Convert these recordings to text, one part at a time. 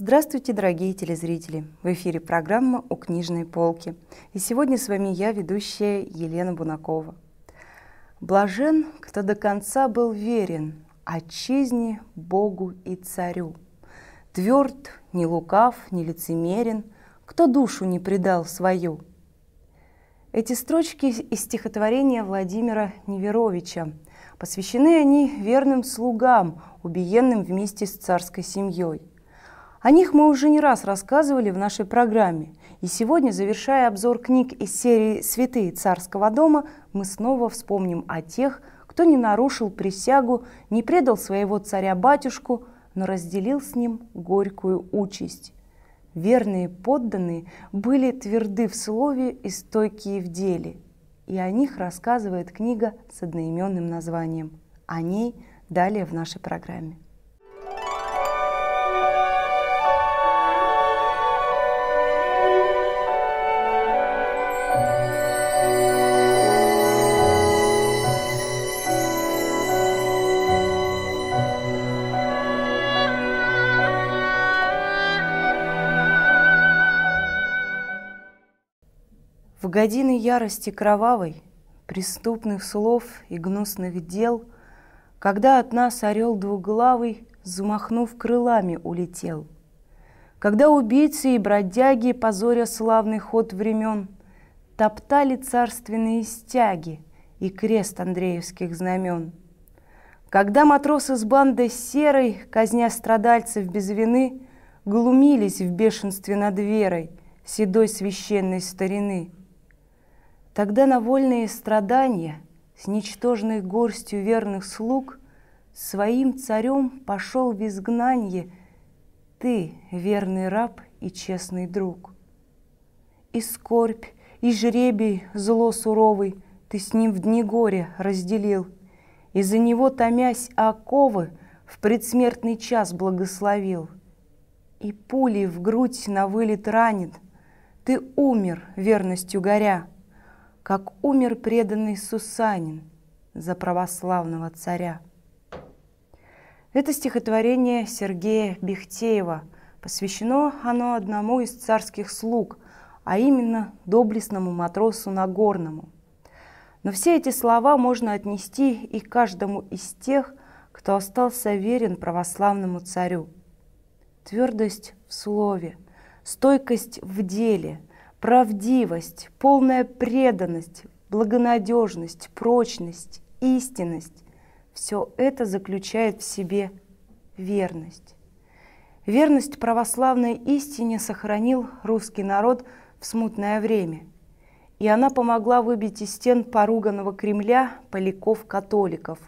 Здравствуйте, дорогие телезрители! В эфире программа «У книжной полки». И сегодня с вами я, ведущая Елена Бунакова. «Блажен, кто до конца был верен отчизне, Богу и Царю. Тверд, не лукав, не лицемерен, кто душу не предал свою». Эти строчки из стихотворения Владимира Неверовича. Посвящены они верным слугам, убиенным вместе с царской семьей – о них мы уже не раз рассказывали в нашей программе. И сегодня, завершая обзор книг из серии «Святые царского дома», мы снова вспомним о тех, кто не нарушил присягу, не предал своего царя-батюшку, но разделил с ним горькую участь. Верные подданные были тверды в слове и стойкие в деле. И о них рассказывает книга с одноименным названием. О ней далее в нашей программе. годины ярости кровавой, преступных слов и гнусных дел, Когда от нас орел двуглавый, взмахнув крылами, улетел, Когда убийцы и бродяги, позоря славный ход времен, Топтали царственные стяги и крест Андреевских знамен. Когда матросы с бандой серой, казня страдальцев без вины, Глумились в бешенстве над верой седой священной старины — Тогда на вольные страдания С ничтожной горстью верных слуг Своим царем пошел в изгнанье Ты, верный раб и честный друг. И скорбь, и жребий зло суровый Ты с ним в дни горя разделил, И за него, томясь оковы, В предсмертный час благословил. И пулей в грудь на вылет ранит, Ты умер верностью горя — как умер преданный Сусанин за православного царя. Это стихотворение Сергея Бехтеева. Посвящено оно одному из царских слуг, а именно доблестному матросу Нагорному. Но все эти слова можно отнести и каждому из тех, кто остался верен православному царю. Твердость в слове, стойкость в деле – правдивость, полная преданность, благонадежность, прочность, истинность – все это заключает в себе верность. Верность православной истине сохранил русский народ в смутное время, и она помогла выбить из стен поруганного Кремля поляков-католиков.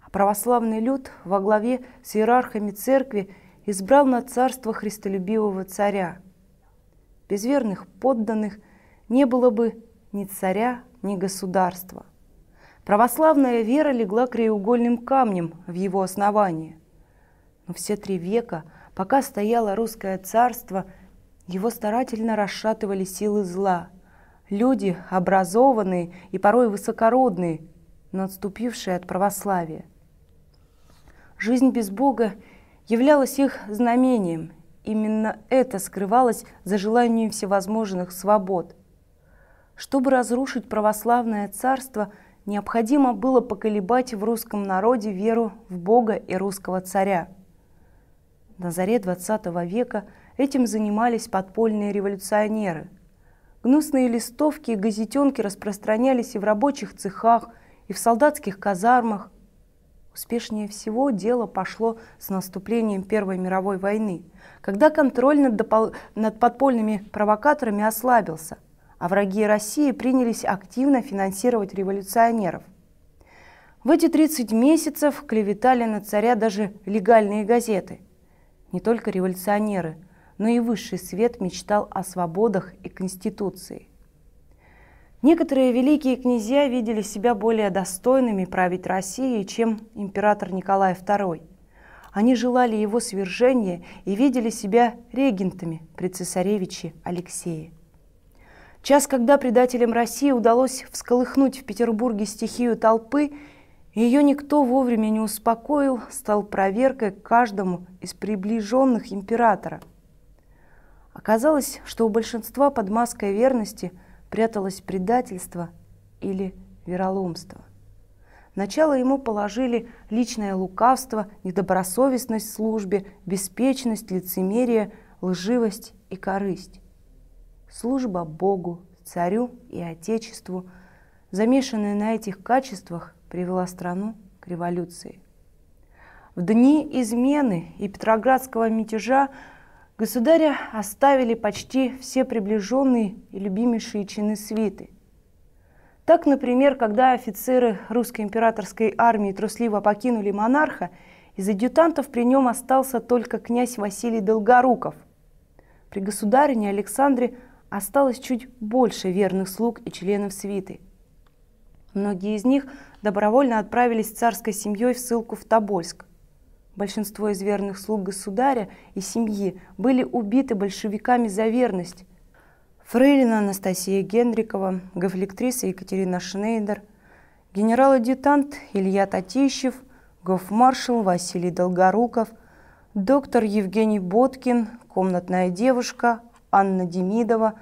А православный люд во главе с иерархами церкви избрал на царство христолюбивого царя – без верных подданных не было бы ни царя, ни государства. Православная вера легла краеугольным камнем в его основании. Но все три века, пока стояло русское царство, его старательно расшатывали силы зла. Люди, образованные и порой высокородные, но отступившие от православия. Жизнь без Бога являлась их знамением, именно это скрывалось за желанием всевозможных свобод. Чтобы разрушить православное царство, необходимо было поколебать в русском народе веру в Бога и русского царя. На заре XX века этим занимались подпольные революционеры. Гнусные листовки и газетенки распространялись и в рабочих цехах, и в солдатских казармах, Успешнее всего дело пошло с наступлением Первой мировой войны, когда контроль над, допол... над подпольными провокаторами ослабился, а враги России принялись активно финансировать революционеров. В эти 30 месяцев клеветали на царя даже легальные газеты. Не только революционеры, но и высший свет мечтал о свободах и конституции – Некоторые великие князья видели себя более достойными править Россией, чем император Николай II. Они желали его свержения и видели себя регентами при цесаревиче Алексее. Час, когда предателям России удалось всколыхнуть в Петербурге стихию толпы, ее никто вовремя не успокоил, стал проверкой каждому из приближенных императора. Оказалось, что у большинства под маской верности – пряталось предательство или вероломство. Начало ему положили личное лукавство, недобросовестность в службе, беспечность, лицемерие, лживость и корысть. Служба Богу, царю и Отечеству, замешанная на этих качествах, привела страну к революции. В дни измены и петроградского мятежа Государя оставили почти все приближенные и любимейшие чины свиты. Так, например, когда офицеры русской императорской армии трусливо покинули монарха, из адъютантов при нем остался только князь Василий Долгоруков. При государине Александре осталось чуть больше верных слуг и членов свиты. Многие из них добровольно отправились с царской семьей в ссылку в Тобольск. Большинство из верных слуг государя и семьи были убиты большевиками за верность. Фрейлина Анастасия Генрикова, гофлектриса Екатерина Шнейдер, генерал-адъютант Илья Татищев, гофмаршал Василий Долгоруков, доктор Евгений Боткин, комнатная девушка Анна Демидова,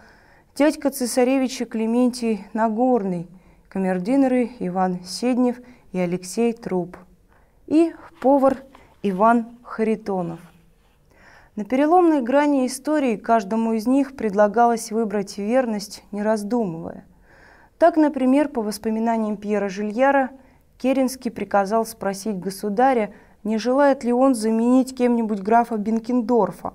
дядька цесаревича Клементий Нагорный, камердинеры Иван Седнев и Алексей Труп и повар Иван Харитонов. На переломной грани истории каждому из них предлагалось выбрать верность, не раздумывая. Так, например, по воспоминаниям Пьера Жильяра, Керенский приказал спросить государя, не желает ли он заменить кем-нибудь графа Бенкендорфа.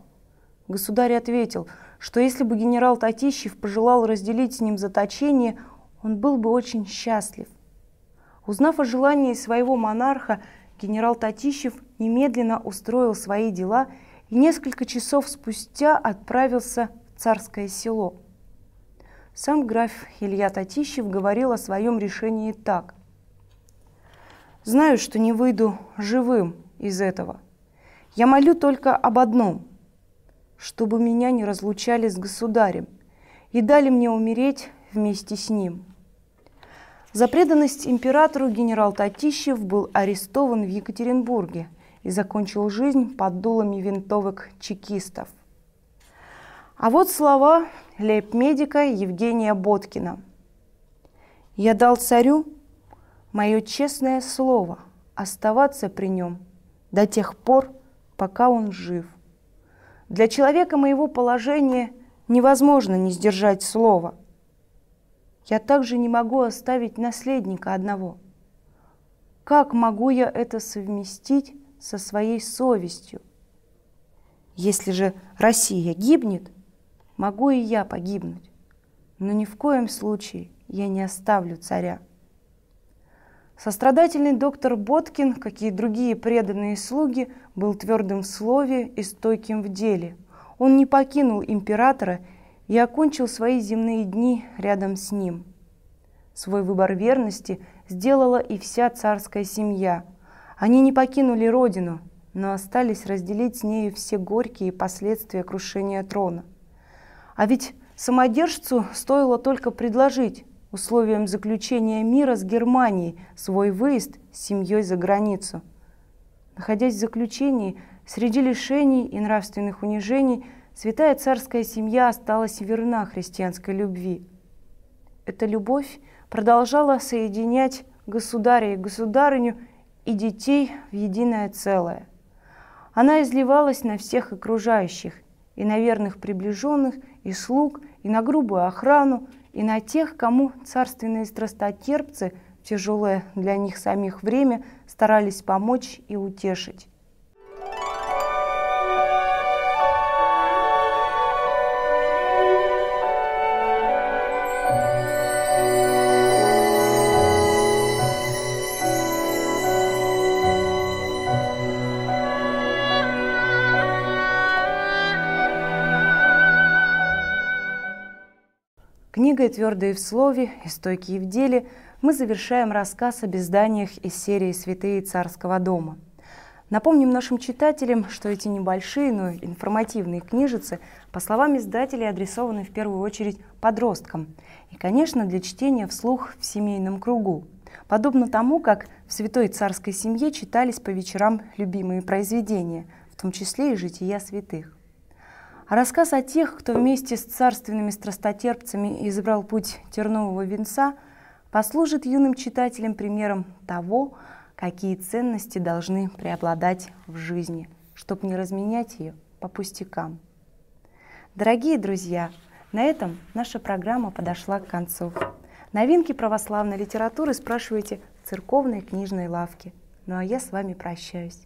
Государь ответил, что если бы генерал Татищев пожелал разделить с ним заточение, он был бы очень счастлив. Узнав о желании своего монарха, генерал Татищев немедленно устроил свои дела и несколько часов спустя отправился в царское село. Сам граф Илья Татищев говорил о своем решении так. «Знаю, что не выйду живым из этого. Я молю только об одном – чтобы меня не разлучали с государем и дали мне умереть вместе с ним». За преданность императору генерал Татищев был арестован в Екатеринбурге и закончил жизнь под дулами винтовок чекистов. А вот слова лейб-медика Евгения Боткина. «Я дал царю мое честное слово оставаться при нем до тех пор, пока он жив. Для человека моего положения невозможно не сдержать слова – я также не могу оставить наследника одного. Как могу я это совместить со своей совестью? Если же Россия гибнет, могу и я погибнуть. Но ни в коем случае я не оставлю царя. Сострадательный доктор Боткин, как и другие преданные слуги, был твердым в слове и стойким в деле. Он не покинул императора я окончил свои земные дни рядом с ним. Свой выбор верности сделала и вся царская семья. Они не покинули родину, но остались разделить с нею все горькие последствия крушения трона. А ведь самодержцу стоило только предложить условием заключения мира с Германией свой выезд с семьей за границу. Находясь в заключении, среди лишений и нравственных унижений – Святая царская семья осталась верна христианской любви. Эта любовь продолжала соединять государя и государыню и детей в единое целое. Она изливалась на всех окружающих, и на верных приближенных, и слуг, и на грубую охрану, и на тех, кому царственные страстотерпцы в тяжелое для них самих время старались помочь и утешить. Книгой «Твердые в слове» и «Стойкие в деле» мы завершаем рассказ об изданиях из серии «Святые царского дома». Напомним нашим читателям, что эти небольшие, но информативные книжицы, по словам издателей, адресованы в первую очередь подросткам. И, конечно, для чтения вслух в семейном кругу. Подобно тому, как в святой царской семье читались по вечерам любимые произведения, в том числе и «Жития святых». Рассказ о тех, кто вместе с царственными страстотерпцами избрал путь тернового венца, послужит юным читателям примером того, какие ценности должны преобладать в жизни, чтобы не разменять ее по пустякам. Дорогие друзья, на этом наша программа подошла к концу. Новинки православной литературы спрашивайте в церковной книжной лавке. Ну а я с вами прощаюсь.